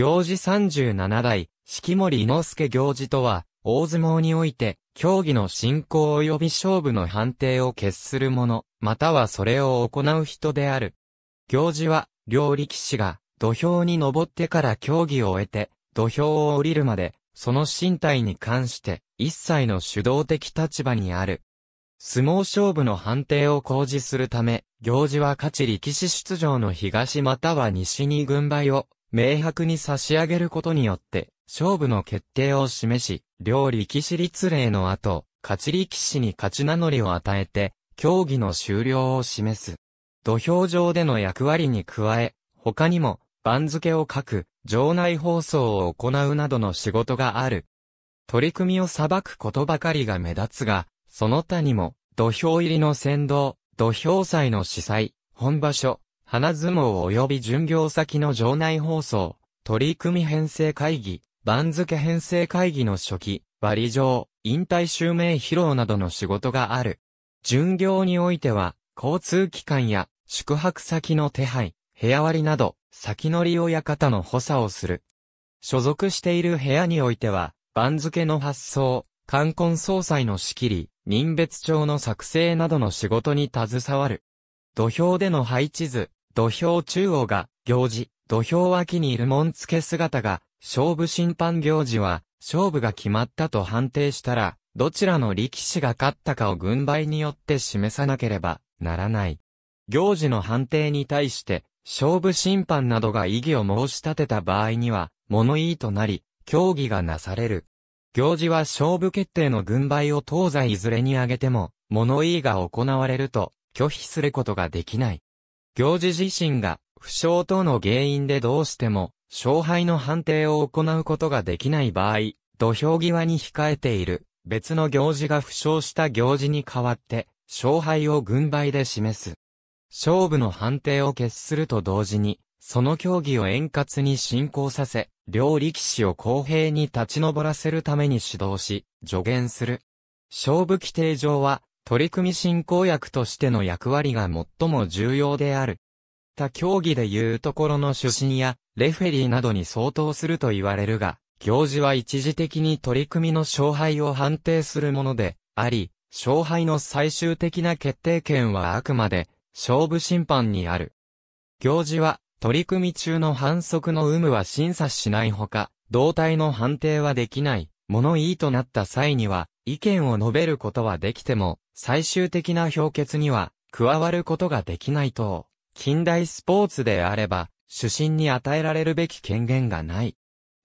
行事37代、式守伊之助行事とは、大相撲において、競技の進行及び勝負の判定を決する者、またはそれを行う人である。行事は、両力士が、土俵に登ってから競技を終えて、土俵を降りるまで、その身体に関して、一切の主導的立場にある。相撲勝負の判定を公示するため、行事は勝ち力士出場の東または西に軍配を明白に差し上げることによって、勝負の決定を示し、両力士立礼の後、勝ち力士に勝ち名乗りを与えて、競技の終了を示す。土俵上での役割に加え、他にも、番付を書く、場内放送を行うなどの仕事がある。取り組みを裁くことばかりが目立つが、その他にも、土俵入りの先導、土俵祭の司祭、本場所、花相撲及び巡業先の場内放送、取り組み編成会議、番付編成会議の初期、割上、引退襲名披露などの仕事がある。巡業においては、交通機関や宿泊先の手配、部屋割りなど、先乗り親方の補佐をする。所属している部屋においては、番付の発送、冠婚葬祭の仕切り、人別帳の作成などの仕事に携わる。土俵での配置図、土俵中央が、行事、土俵脇にいる門付け姿が、勝負審判行事は、勝負が決まったと判定したら、どちらの力士が勝ったかを軍配によって示さなければならない。行事の判定に対して、勝負審判などが異議を申し立てた場合には、物言いとなり、協議がなされる。行事は勝負決定の軍配を東西いずれに挙げても、物言いが行われると、拒否することができない。行事自身が負傷等の原因でどうしても勝敗の判定を行うことができない場合、土俵際に控えている別の行事が負傷した行事に代わって勝敗を軍配で示す。勝負の判定を決すると同時に、その競技を円滑に進行させ、両力士を公平に立ち上らせるために指導し、助言する。勝負規定上は、取り組み進行役としての役割が最も重要である。他競技でいうところの主審や、レフェリーなどに相当すると言われるが、行事は一時的に取り組みの勝敗を判定するもので、あり、勝敗の最終的な決定権はあくまで、勝負審判にある。行事は、取り組み中の反則の有無は審査しないほか、動体の判定はできない、物言いとなった際には、意見を述べることはできても、最終的な評決には加わることができないと、近代スポーツであれば、主審に与えられるべき権限がない。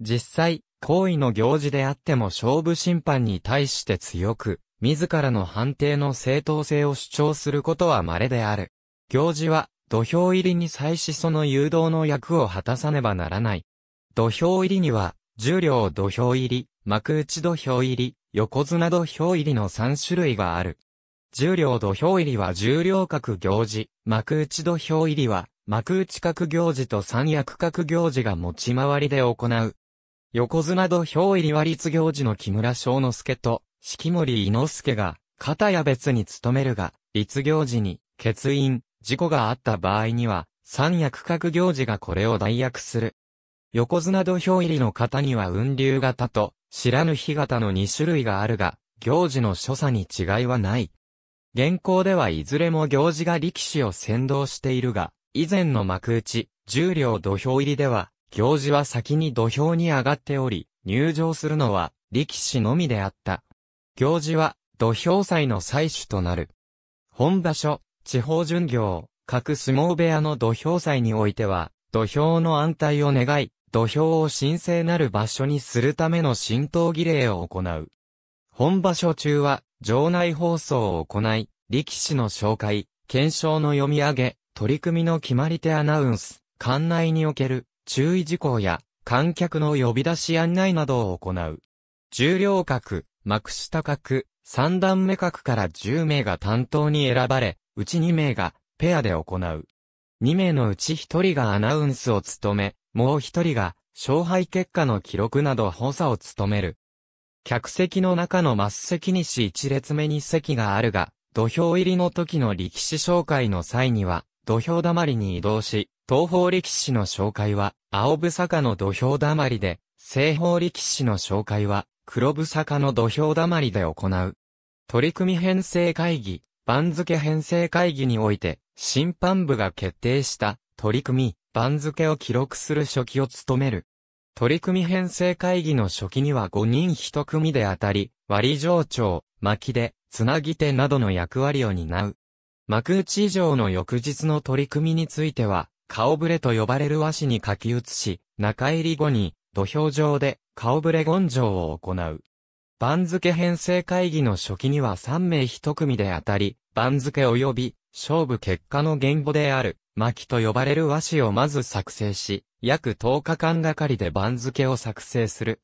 実際、行為の行事であっても勝負審判に対して強く、自らの判定の正当性を主張することは稀である。行事は、土俵入りに際しその誘導の役を果たさねばならない。土俵入りには、重量土俵入り、幕内土俵入り、横綱土俵入りの3種類がある。重量土俵入りは重量格行事、幕内土俵入りは幕内格行事と三役格行事が持ち回りで行う。横綱土俵入りは立行事の木村翔之介と式森伊之助が、片や別に務めるが、立行事に欠員、事故があった場合には、三役格行事がこれを代役する。横綱土俵入りの型には雲流型と、知らぬ日型の2種類があるが、行事の所作に違いはない。現行ではいずれも行事が力士を先導しているが、以前の幕内、重量土俵入りでは、行事は先に土俵に上がっており、入場するのは力士のみであった。行事は土俵祭の祭主となる。本場所、地方巡業、各相撲部屋の土俵祭においては、土俵の安泰を願い、土俵を神聖なる場所にするための浸透儀礼を行う。本場所中は、場内放送を行い、力士の紹介、検証の読み上げ、取り組みの決まり手アナウンス、館内における注意事項や観客の呼び出し案内などを行う。重量格、幕下格、三段目格から10名が担当に選ばれ、うち2名がペアで行う。2名のうち1人がアナウンスを務め、もう一人が、勝敗結果の記録など補佐を務める。客席の中の末席にし一列目に席があるが、土俵入りの時の力士紹介の際には、土俵だまりに移動し、東方力士の紹介は、青ぶ坂の土俵だまりで、西方力士の紹介は、黒ぶ坂の土俵だまりで行う。取り組み編成会議、番付編成会議において、審判部が決定した、取り組み、番付を記録する書記を務める。取り組み編成会議の初期には5人1組であたり、割上長、巻きで、つなぎ手などの役割を担う。幕内以上の翌日の取り組みについては、顔ぶれと呼ばれる和紙に書き写し、中入り後に、土俵上で、顔ぶれ根性を行う。番付編成会議の初期には3名1組であたり、番付及び、勝負結果の言語である、巻と呼ばれる和紙をまず作成し、約10日間がかりで番付を作成する。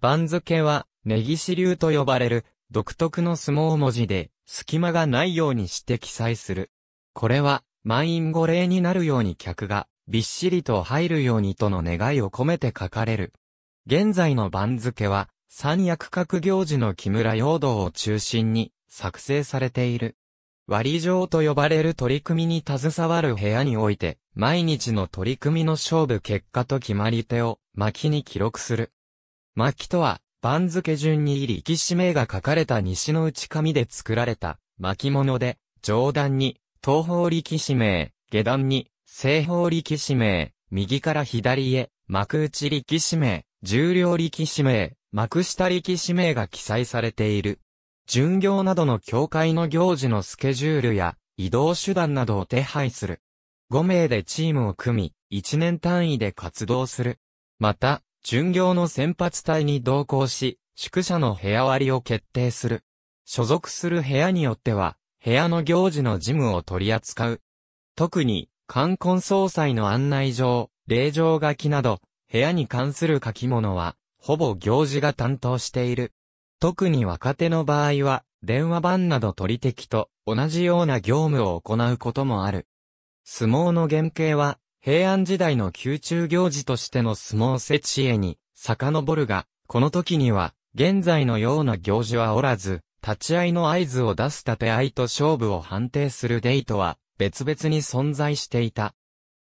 番付は、根岸流と呼ばれる、独特の相撲文字で、隙間がないようにして記載する。これは、満員御礼になるように客が、びっしりと入るようにとの願いを込めて書かれる。現在の番付は、三役各行事の木村陽道を中心に、作成されている。割り状と呼ばれる取り組みに携わる部屋において、毎日の取り組みの勝負結果と決まり手を、巻に記録する。巻とは、番付順に力士名が書かれた西の内紙で作られた、巻物で、上段に、東方力士名、下段に、西方力士名、右から左へ、幕内力士名、重量力士名、幕下力士名が記載されている。巡業などの教会の行事のスケジュールや移動手段などを手配する。5名でチームを組み、1年単位で活動する。また、巡業の先発隊に同行し、宿舎の部屋割りを決定する。所属する部屋によっては、部屋の行事の事務を取り扱う。特に、冠婚葬祭の案内状、霊状書きなど、部屋に関する書き物は、ほぼ行事が担当している。特に若手の場合は、電話番など取り敵と同じような業務を行うこともある。相撲の原型は、平安時代の宮中行事としての相撲設置へに遡るが、この時には、現在のような行事はおらず、立ち合いの合図を出す立合いと勝負を判定するデイとは、別々に存在していた。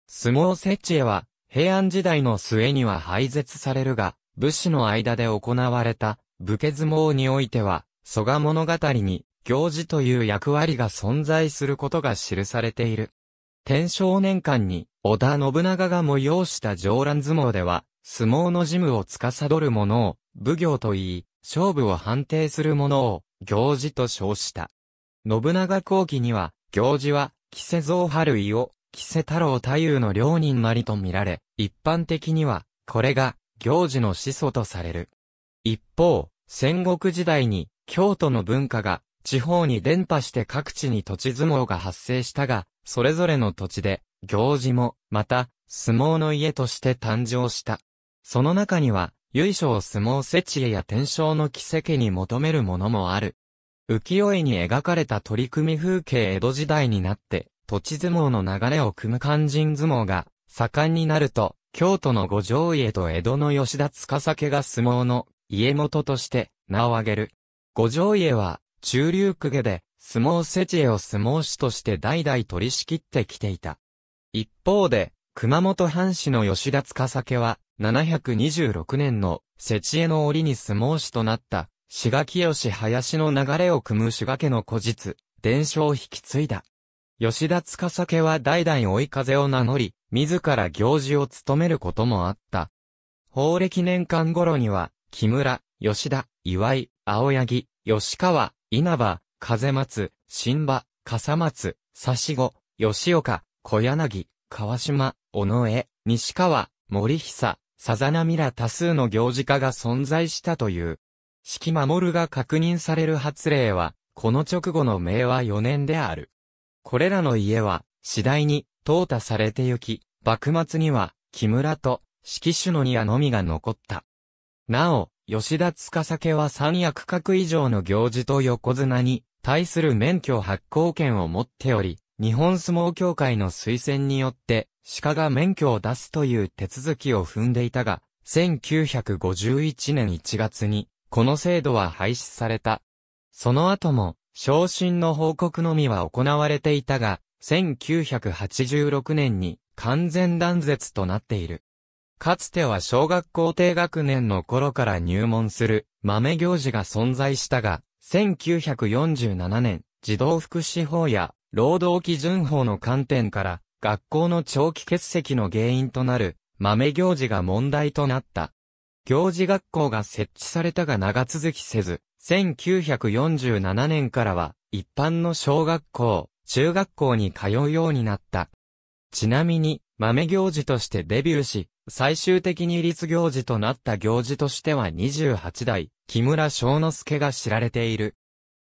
相撲設置へは、平安時代の末には廃絶されるが、武士の間で行われた、武家相撲においては、蘇我物語に、行事という役割が存在することが記されている。天正年間に、織田信長が催した上乱相撲では、相撲の事務を司る者を、武行と言い、勝負を判定する者を、行事と称した。信長後期には、行事は、木瀬蔵春井を、木瀬太郎太夫の両人なりと見られ、一般的には、これが、行事の始祖とされる。一方、戦国時代に京都の文化が地方に伝播して各地に土地相撲が発生したが、それぞれの土地で行事も、また、相撲の家として誕生した。その中には、由緒を相撲設家や天正の奇跡に求めるものもある。浮世絵に描かれた取り組み風景江戸時代になって、土地相撲の流れを組む肝心相撲が盛んになると、京都の五条家と江戸の吉田司家が相撲の家元として名を挙げる。五条家は中流区下で相撲世知恵を相撲師として代々取り仕切ってきていた。一方で、熊本藩士の吉田塚酒は、726年の世知恵の折に相撲師となった、志賀清林の流れを組む志賀家の古実、伝承を引き継いだ。吉田塚酒は代々追い風を名乗り、自ら行事を務めることもあった。法暦年間頃には、木村、吉田、岩井、青柳、吉川、稲葉、風松、新馬、笠松、刺子、吉岡、小柳、川島、尾上、西川、森久、さざ波ら多数の行事家が存在したという。四季守が確認される発令は、この直後の明和4年である。これらの家は、次第に、淘汰されてゆき、幕末には、木村と、四季種の庭のみが残った。なお、吉田司家は三役格以上の行事と横綱に対する免許発行権を持っており、日本相撲協会の推薦によって鹿が免許を出すという手続きを踏んでいたが、1951年1月にこの制度は廃止された。その後も昇進の報告のみは行われていたが、1986年に完全断絶となっている。かつては小学校低学年の頃から入門する豆行事が存在したが、1947年、児童福祉法や労働基準法の観点から、学校の長期欠席の原因となる豆行事が問題となった。行事学校が設置されたが長続きせず、1947年からは一般の小学校、中学校に通うようになった。ちなみに、豆行事としてデビューし、最終的に立行事となった行事としては28代、木村昭之助が知られている。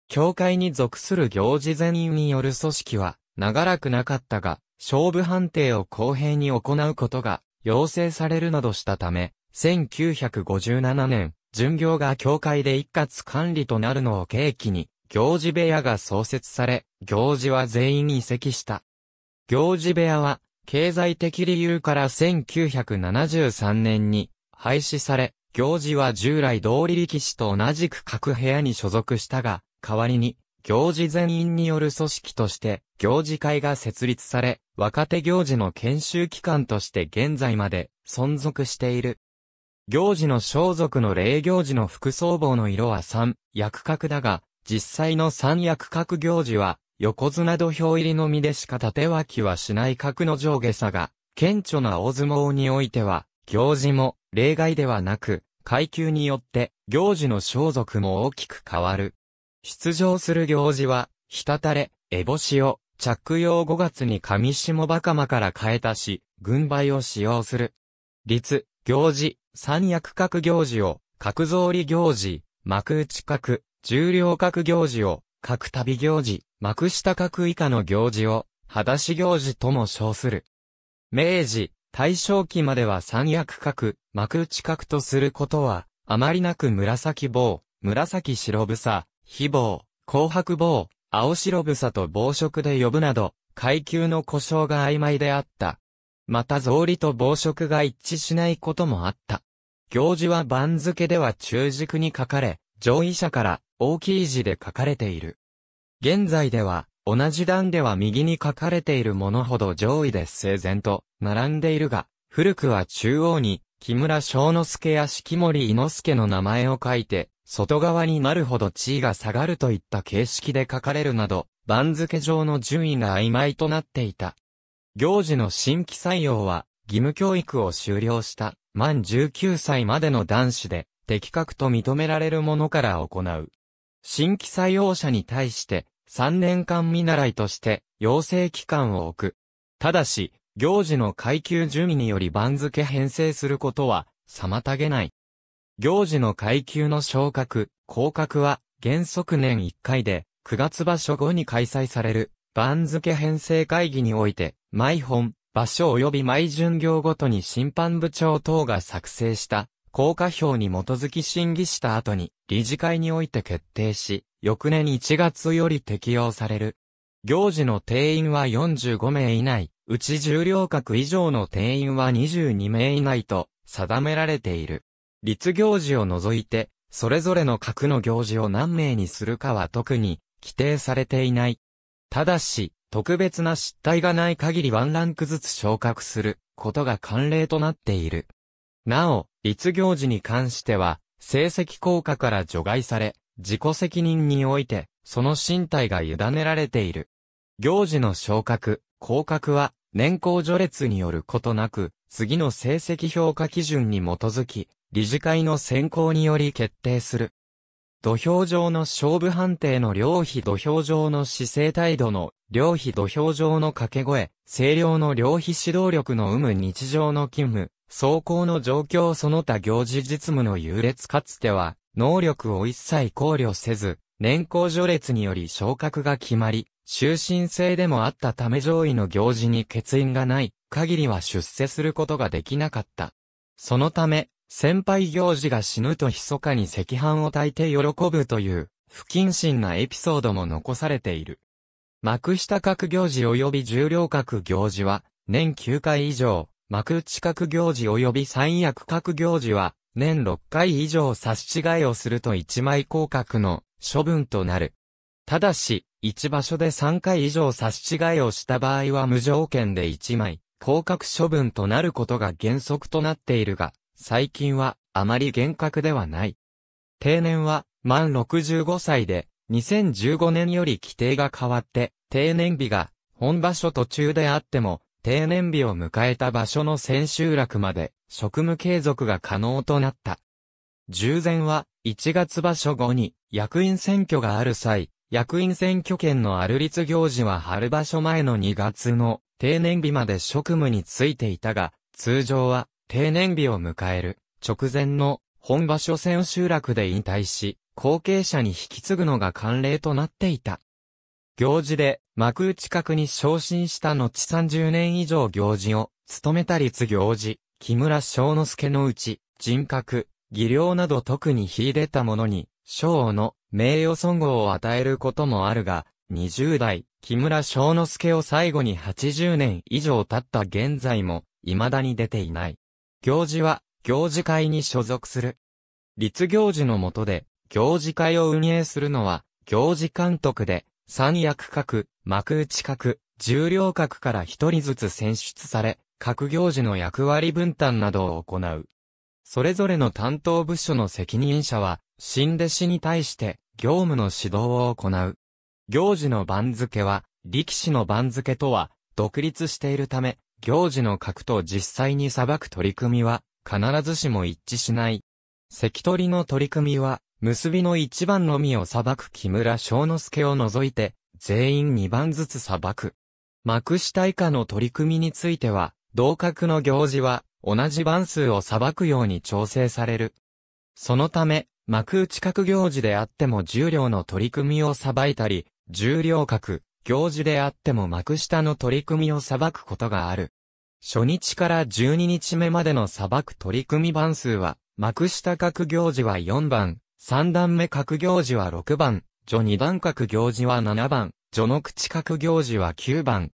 教会に属する行事全員による組織は、長らくなかったが、勝負判定を公平に行うことが、要請されるなどしたため、1957年、巡業が教会で一括管理となるのを契機に、行事部屋が創設され、行事は全員移籍した。行事部屋は、経済的理由から1973年に廃止され、行事は従来通り力士と同じく各部屋に所属したが、代わりに、行事全員による組織として、行事会が設立され、若手行事の研修機関として現在まで存続している。行事の装束の霊行事の副装帽の色は三、役格だが、実際の三役格行事は、横綱土俵入りのみでしか縦脇はしない格の上下差が、顕著な大相撲においては、行事も例外ではなく、階級によって行事の装束も大きく変わる。出場する行事は、滴れ、えぼしを、着用5月に上下バカマから変えたし、軍配を使用する。律、行事、三役格行事を、格造り行事、幕内格、重量格行事を、格旅行事、幕下格以下の行事を、裸足行事とも称する。明治、大正期までは三役格、幕内格とすることは、あまりなく紫棒、紫白房、非棒、紅白棒、青白房と暴食で呼ぶなど、階級の故障が曖昧であった。また草履と暴食が一致しないこともあった。行事は番付では中軸に書かれ、上位者から大きい字で書かれている。現在では、同じ段では右に書かれているものほど上位で整然と並んでいるが、古くは中央に、木村章之助や式守伊之助の名前を書いて、外側になるほど地位が下がるといった形式で書かれるなど、番付上の順位が曖昧となっていた。行事の新規採用は、義務教育を終了した、満19歳までの男子で、的確と認められるものから行う。新規採用者に対して、3年間見習いとして、養成期間を置く。ただし、行事の階級順位により番付編成することは、妨げない。行事の階級の昇格、降格は、原則年1回で、9月場所後に開催される、番付編成会議において、毎本、場所及び毎巡業ごとに審判部長等が作成した、効果表に基づき審議した後に、理事会において決定し、翌年1月より適用される。行事の定員は45名以内、うち重量格以上の定員は22名以内と定められている。立行事を除いて、それぞれの格の行事を何名にするかは特に規定されていない。ただし、特別な失態がない限りワンランクずつ昇格することが慣例となっている。なお、立行時に関しては、成績効果から除外され、自己責任において、その身体が委ねられている。行事の昇格、降格は、年功序列によることなく、次の成績評価基準に基づき、理事会の選考により決定する。土俵上の勝負判定の両非土俵上の姿勢態度の両非土俵上の掛け声、声量の両非指導力の有無日常の勤務、走行の状況その他行事実務の優劣かつては、能力を一切考慮せず、年功序列により昇格が決まり、終身制でもあったため上位の行事に欠員がない、限りは出世することができなかった。そのため、先輩行事が死ぬと密かに赤飯を焚いて喜ぶという、不謹慎なエピソードも残されている。幕下各行事及び重量各行事は、年9回以上、幕内各行事及び三役各行事は、年6回以上差し違えをすると1枚降格の処分となる。ただし、1場所で3回以上差し違えをした場合は無条件で1枚降格処分となることが原則となっているが、最近はあまり厳格ではない。定年は満65歳で、2015年より規定が変わって、定年日が本場所途中であっても、定年日を迎えた場所の千秋楽まで、職務継続が可能となった。従前は、1月場所後に、役員選挙がある際、役員選挙権のある立行事は春場所前の2月の定年日まで職務についていたが、通常は定年日を迎える直前の本場所千秋楽で引退し、後継者に引き継ぐのが慣例となっていた。行事で幕内閣に昇進した後30年以上行事を務めた立行事、木村翔之助のうち、人格、技量など特に秀でた者に、賞の名誉尊号を与えることもあるが、20代、木村翔之助を最後に80年以上経った現在も、未だに出ていない。行事は、行事会に所属する。立行事のもとで、行事会を運営するのは、行事監督で、三役格、幕内格、重量格から一人ずつ選出され、各行事の役割分担などを行う。それぞれの担当部署の責任者は、新弟子に対して業務の指導を行う。行事の番付は、力士の番付とは独立しているため、行事の格と実際に裁く取り組みは必ずしも一致しない。関取の取り組みは結びの一番のみを裁く木村翔之助を除いて、全員二番ずつ裁く。幕下以下の取り組みについては、同格の行事は、同じ番数を裁くように調整される。そのため、幕内格行事であっても重量の取り組みを裁いたり、重量格、行事であっても幕下の取り組みを裁くことがある。初日から12日目までの裁く取り組み番数は、幕下格行事は4番、三段目角行事は6番、序二段角行事は7番、序の口角行事は9番。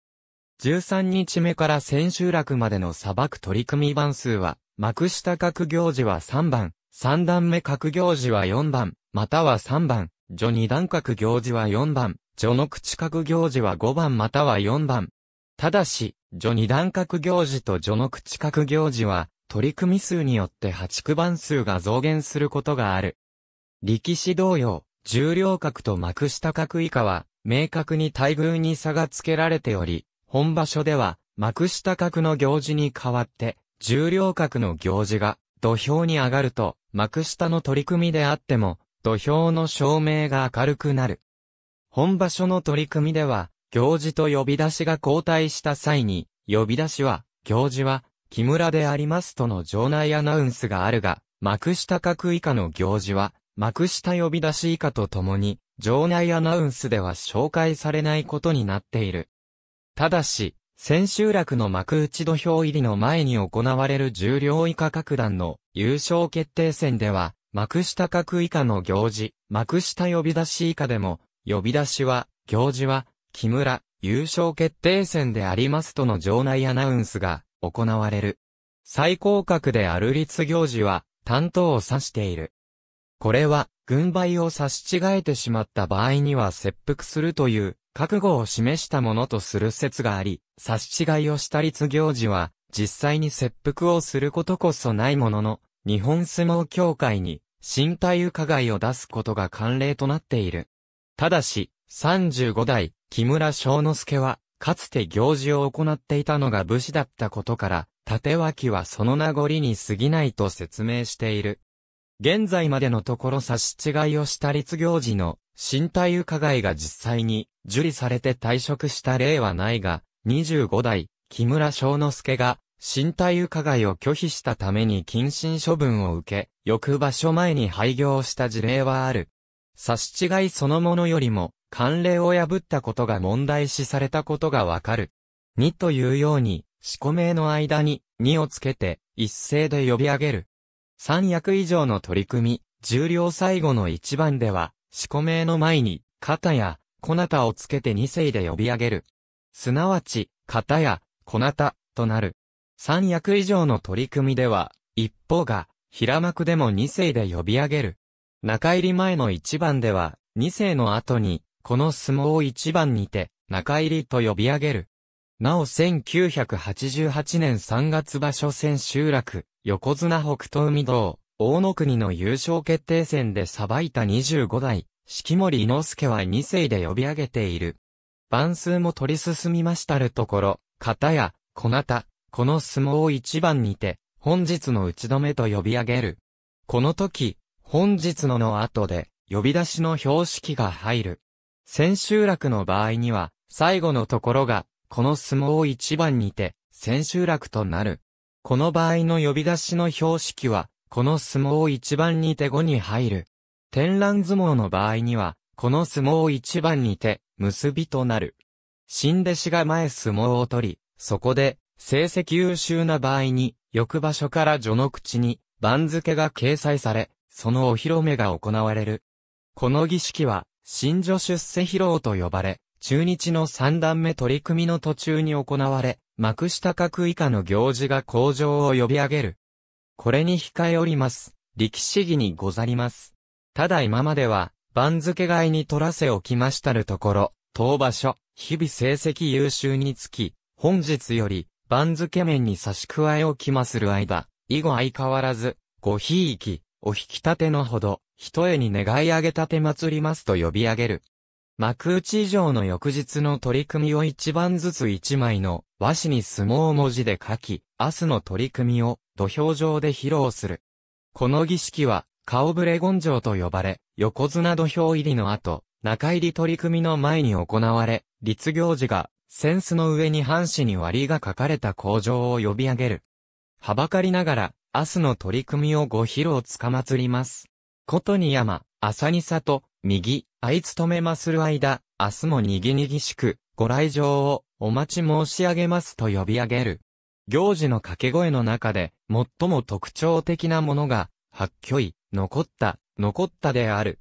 13日目から千秋楽までの砂漠取り組み番数は、幕下角行事は3番、三段目角行事は4番、または3番、序二段角行事は4番、序の口角行事は5番または4番。ただし、序二段角行事と序の口角行事は、取り組み数によって8区番数が増減することがある。力士同様、重量格と幕下格以下は、明確に待遇に差がつけられており、本場所では、幕下格の行事に代わって、重量格の行事が、土俵に上がると、幕下の取り組みであっても、土俵の照明が明るくなる。本場所の取り組みでは、行事と呼び出しが交代した際に、呼び出しは、行事は、木村でありますとの場内アナウンスがあるが、幕下格以下の行事は、幕下呼び出し以下とともに、場内アナウンスでは紹介されないことになっている。ただし、千秋楽の幕内土俵入りの前に行われる重量以下各段の優勝決定戦では、幕下各以下の行事、幕下呼び出し以下でも、呼び出しは、行事は、木村、優勝決定戦でありますとの場内アナウンスが行われる。最高格である立行事は、担当を指している。これは、軍配を差し違えてしまった場合には切腹するという、覚悟を示したものとする説があり、差し違いをした立行事は、実際に切腹をすることこそないものの、日本相撲協会に、身体伺いを出すことが慣例となっている。ただし、35代、木村昭之助は、かつて行事を行っていたのが武士だったことから、縦脇はその名残に過ぎないと説明している。現在までのところ差し違いをした立行時の身体伺いが実際に受理されて退職した例はないが、25代、木村正之助が身体伺いを拒否したために謹慎処分を受け、翌場所前に廃業した事例はある。差し違いそのものよりも、慣例を破ったことが問題視されたことがわかる。2というように、四個名の間に、2をつけて、一斉で呼び上げる。三役以上の取り組み、重量最後の一番では、四個名の前に、肩や、小なをつけて二世で呼び上げる。すなわち、肩や、小なとなる。三役以上の取り組みでは、一方が、平幕でも二世で呼び上げる。中入り前の一番では、二世の後に、この相撲を一番にて、中入りと呼び上げる。なお1988年3月場所戦集落、横綱北東海道、大野国の優勝決定戦でさばいた25代、季森伊之助は2世で呼び上げている。番数も取り進みましたるところ、片や、小なこの相撲を一番にて、本日の打ち止めと呼び上げる。この時、本日のの後で、呼び出しの標識が入る。千秋楽の場合には、最後のところが、この相撲一番にて、千秋楽となる。この場合の呼び出しの標識は、この相撲一番にて後に入る。天覧相撲の場合には、この相撲一番にて、結びとなる。新弟子が前相撲を取り、そこで、成績優秀な場合に、翌場所から序の口に、番付が掲載され、そのお披露目が行われる。この儀式は、新女出世披露と呼ばれ、中日の三段目取り組みの途中に行われ、幕下格以下の行事が向上を呼び上げる。これに控えおります。力士儀にござります。ただ今までは、番付外に取らせおきましたるところ、当場所、日々成績優秀につき、本日より、番付面に差し加えおきまする間、以後相変わらず、ごひいき、お引き立てのほど、一えに願い上げたて祭りますと呼び上げる。幕内以上の翌日の取り組みを一番ずつ一枚の和紙に相撲文字で書き、明日の取り組みを土俵上で披露する。この儀式は、顔ぶれ根性と呼ばれ、横綱土俵入りの後、中入り取り組みの前に行われ、立行時が、扇子の上に半紙に割りが書かれた工場を呼び上げる。はばかりながら、明日の取り組みをご披露つかまつります。ことに山、浅に里、右、あいつとめまする間、明日もにぎにぎしく、ご来場をお待ち申し上げますと呼び上げる。行事の掛け声の中で、最も特徴的なものが、発虚位、残った、残ったである。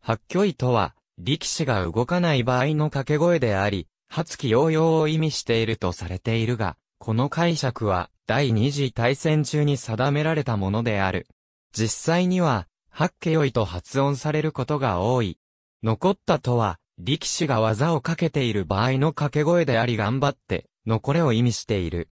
発虚位とは、力士が動かない場合の掛け声であり、発起揚々を意味しているとされているが、この解釈は、第二次大戦中に定められたものである。実際には、八揮良いと発音されることが多い。残ったとは、力士が技をかけている場合の掛け声であり頑張って、残れを意味している。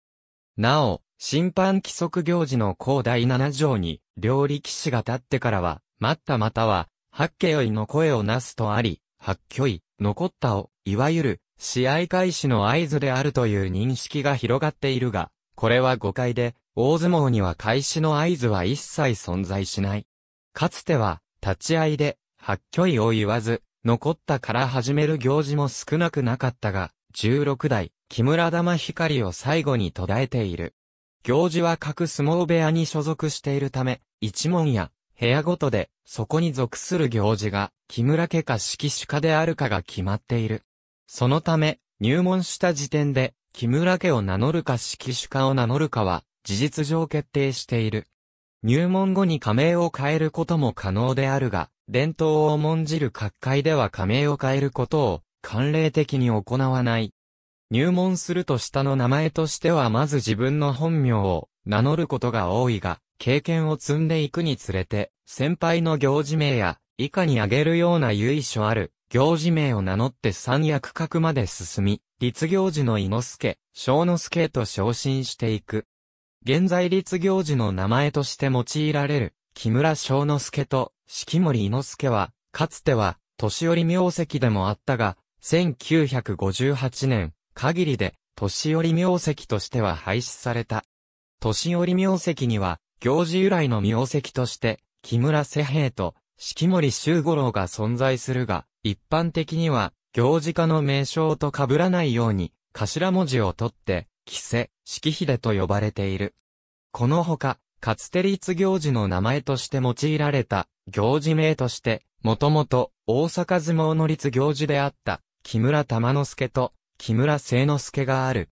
なお、審判規則行事の項第7条に、両力士が立ってからは、待ったまたは、八家よいの声をなすとあり、八居い、残ったを、いわゆる、試合開始の合図であるという認識が広がっているが、これは誤解で、大相撲には開始の合図は一切存在しない。かつては、立ち合いで、発っを言わず、残ったから始める行事も少なくなかったが、16代、木村玉光を最後に途絶えている。行事は各相撲部屋に所属しているため、一門や部屋ごとで、そこに属する行事が、木村家か色紙家であるかが決まっている。そのため、入門した時点で、木村家を名乗るか色紙家を名乗るかは、事実上決定している。入門後に加盟を変えることも可能であるが、伝統を重んじる各界では加盟を変えることを、慣例的に行わない。入門すると下の名前としてはまず自分の本名を名乗ることが多いが、経験を積んでいくにつれて、先輩の行事名や、以下に挙げるような由緒ある、行事名を名乗って三役格まで進み、立行事の伊之助、小之助と昇進していく。現在立行事の名前として用いられる、木村昭之助と四季森伊之助は、かつては、年寄名跡でもあったが、1958年、限りで、年寄名跡としては廃止された。年寄名跡には、行事由来の名跡として、木村世平と、四季森修五郎が存在するが、一般的には、行事家の名称と被らないように、頭文字を取って、木瀬、季秀と呼ばれている。このほか、かつて立行事の名前として用いられた、行事名として、もともと、大阪相撲の立行事であった、木村玉之助と、木村聖之助がある。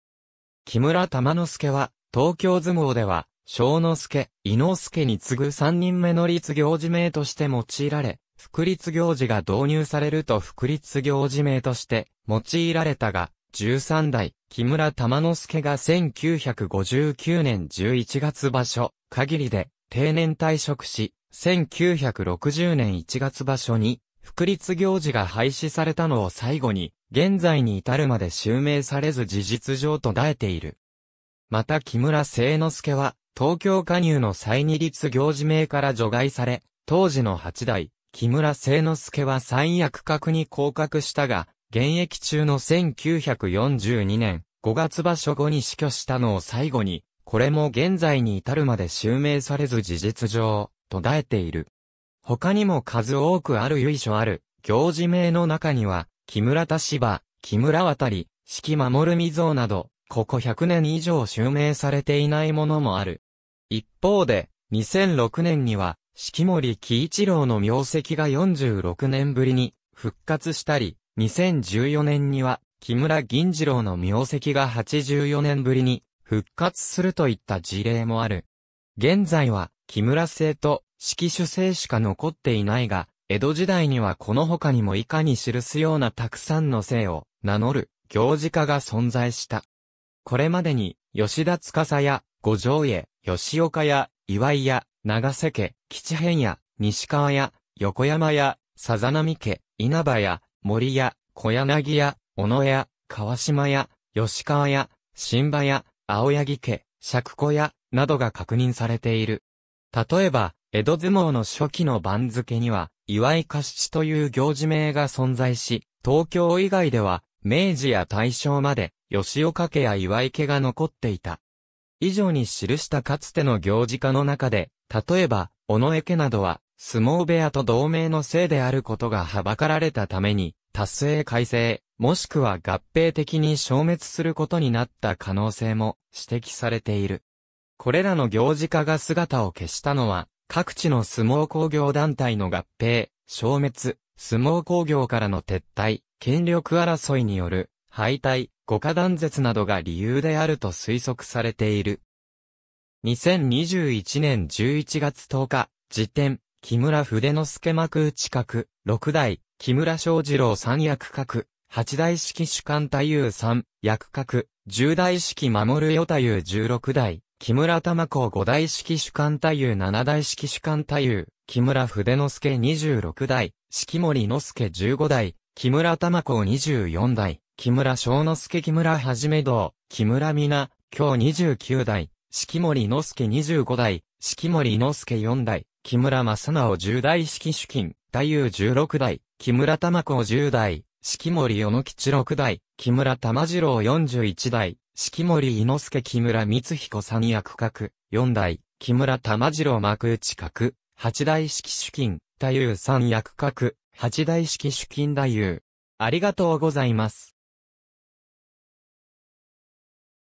木村玉之助は、東京相撲では、小之助、伊之助に次ぐ三人目の立行事名として用いられ、副立行事が導入されると副立行事名として用いられたが、13代、木村玉之助が1959年11月場所、限りで、定年退職し、1960年1月場所に、福立行事が廃止されたのを最後に、現在に至るまで襲名されず事実上途絶えている。また木村聖之助は、東京加入の再二立行事名から除外され、当時の八代、木村聖之助は三役格に降格したが、現役中の1942年5月場所後に死去したのを最後に、これも現在に至るまで襲名されず事実上、途絶えている。他にも数多くある由緒ある、行事名の中には、木村田芝、木村渡り、四季守未蔵など、ここ100年以上襲名されていないものもある。一方で、2006年には、四季森喜一郎の名跡が46年ぶりに復活したり、2014年には、木村銀次郎の名跡が84年ぶりに復活するといった事例もある。現在は、木村製と季主製しか残っていないが、江戸時代にはこの他にも以下に記すようなたくさんの姓を名乗る行事家が存在した。これまでに、吉田司や、五条家、吉岡や、岩井や、長瀬家、吉辺や、西川や、横山や、さざ波家、稲葉や、森屋、小柳屋、小野屋、川島屋、吉川屋、新葉屋、青柳家、釈子屋、などが確認されている。例えば、江戸相撲の初期の番付には、岩井貸しという行事名が存在し、東京以外では、明治や大正まで、吉岡家や岩井家が残っていた。以上に記したかつての行事家の中で、例えば、尾上家などは、相撲部屋と同盟のせいであることがはばかられたために、達成改正、もしくは合併的に消滅することになった可能性も指摘されている。これらの行事化が姿を消したのは、各地の相撲工業団体の合併、消滅、相撲工業からの撤退、権力争いによる敗退、五家断絶などが理由であると推測されている。2021年11月10日、時点、木村筆之助幕内閣、六代、木村正二郎三役閣、八代式主幹太夫三役閣、十代式守る与太夫十六代、木村玉子五代式主幹太夫七代式主幹太夫、木村筆之助二十六代、式森之助十五代、木村玉子二十四代、木村正之助木村はじめ堂、木村みな、今日二十九代、式森之助二十五代、式森之助四代、木村正直10代式主金、太夫16代、木村玉子10代、式森与野吉6代、木村玉次郎41代、式森伊之助木村光彦三役格、4代、木村玉次郎幕内格、八代式主金、太夫三役格、八代式主金太夫。ありがとうございます。